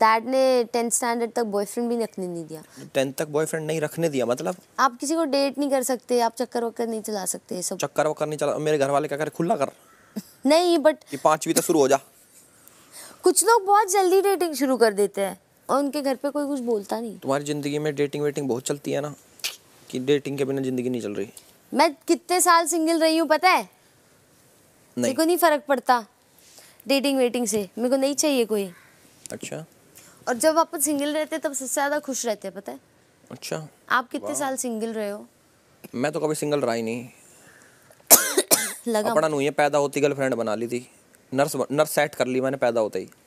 dad ने tenth standard तक boyfriend भी रखने नहीं दिया टेंथ तक बॉयफ्रेंड नहीं रखने दिया मतलब आप किसी को डेट नहीं कर सकते आप चक्कर वक्कर नहीं चला सकते सब चक्कर वक्कर नहीं चला मेरे घर वाले क्या कर खुला कर नहीं बट ये पांचवी तो शुरू हो जा कुछ लोग बहुत जल्दी डेटिंग शुरू कर देते हैं और उनके घर पे कोई कुछ बोलता नहीं तुम्हारी जिंदगी में डेटिंग वेटिंग बहुत चलती है ना कि डेटिंग के बिना जिंदगी नहीं चल रही मैं कितने साल सिंगल रही हूँ पता है नहीं को नहीं फर्क पड़ता डेटिंग वेटिंग से मेरे को नहीं चाहिए कोई अच्छा और जब अपन सिंगल रहते तब सबसे ज्यादा खुश रहते हैं पता है अच्छा आप कितने साल सिंगल रहे हो मैं तो कभी सिंगल रहा ही नहीं लगा अपना नहीं है पैदा होती गर्लफ्रेंड बना ली थी नर्स नर्स सेट कर ली मैंने पैदा होते ही